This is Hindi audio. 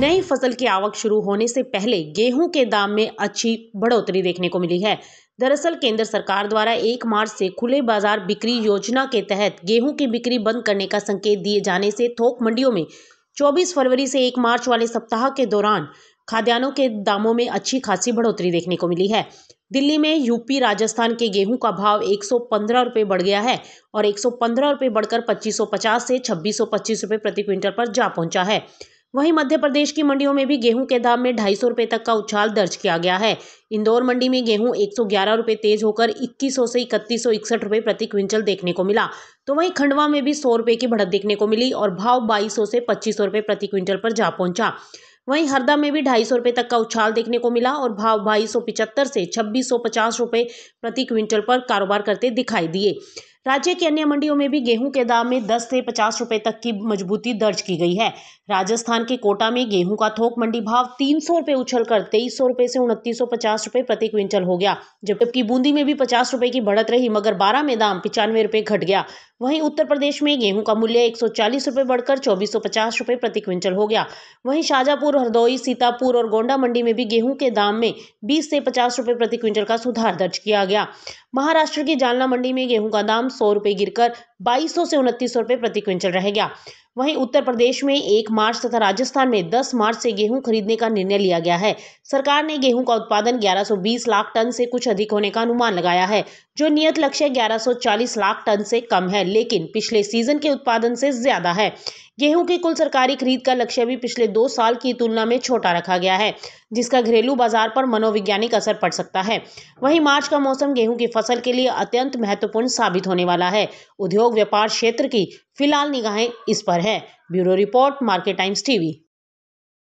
नई फसल की आवक शुरू होने से पहले गेहूं के दाम में अच्छी बढ़ोतरी देखने को मिली है दरअसल केंद्र सरकार द्वारा 1 मार्च से खुले बाजार बिक्री योजना के तहत गेहूं की बिक्री बंद करने का संकेत दिए जाने से थोक मंडियों में 24 फरवरी से 1 मार्च वाले सप्ताह के दौरान खाद्यान्नों के दामों में अच्छी खासी बढ़ोतरी देखने को मिली है दिल्ली में यूपी राजस्थान के गेहूं का भाव एक रुपए बढ़ गया है और एक सौ बढ़कर पच्चीस से छब्बीस सौ प्रति क्विंटल पर जा पहुंचा है वहीं मध्य प्रदेश की मंडियों में भी गेहूं के दाम में ढाई सौ रुपये तक का उछाल दर्ज किया गया है इंदौर मंडी में गेहूं एक सौ ग्यारह रुपये तेज होकर 2100 सौ से इकतीस सौ इकसठ प्रति क्विंटल देखने को मिला तो वहीं खंडवा में भी सौ रुपये की बढ़त देखने को मिली और भाव बाईस सौ से पच्चीस सौ रुपये प्रति क्विंटल पर जा पहुंचा वहीं हरदा में भी ढाई सौ रुपये तक का उछाल देखने को मिला और भाव बाईस सौ से छब्बीस सौ पचास रुपये प्रति क्विंटल पर कारोबार करते दिखाई दिए राज्य की अन्य मंडियों में भी गेहूं के दाम में 10 से 50 रुपए तक की मजबूती दर्ज की गई है राजस्थान के कोटा में गेहूं का थोक मंडी भाव तीन सौ रुपये उछल कर तेईस सौ रुपये से उनतीस सौ पचास रुपये प्रति क्विंटल हो गया जबकि बूंदी में भी पचास रुपये की बढ़त रही मगर बारह में दाम पिचानवे रुपये घट गया वहीं उत्तर प्रदेश में गेहूं का मूल्य एक सौ चालीस रुपये बढ़कर चौबीस सौ पचास रुपये प्रति क्विंटल हो गया वहीं शाजापुर हरदोई सीतापुर और गोंडा मंडी में भी गेहूं के दाम में बीस से पचास रुपये प्रति क्विंटल का सुधार दर्ज किया गया महाराष्ट्र की जालना मंडी में गेहूं का दाम सौ रुपये गिरकर बाईस सौ से उनतीस सौ प्रति क्विंटल रह गया वहीं उत्तर प्रदेश में एक मार्च तथा राजस्थान में 10 मार्च से गेहूं खरीदने का निर्णय लिया गया है सरकार ने गेहूं का उत्पादन 1120 लाख टन से कुछ अधिक होने का अनुमान लगाया है जो नियत लक्ष्य 1140 लाख टन से कम है लेकिन पिछले सीजन के उत्पादन से ज्यादा है गेहूं की कुल सरकारी खरीद का लक्ष्य भी पिछले दो साल की तुलना में छोटा रखा गया है जिसका घरेलू बाजार पर मनोवैज्ञानिक असर पड़ सकता है वहीं मार्च का मौसम गेहूं की फसल के लिए अत्यंत महत्वपूर्ण साबित होने वाला है उद्योग उद्योग व्यापार क्षेत्र की फिलहाल निगाहें इस पर है bureau report Market Times TV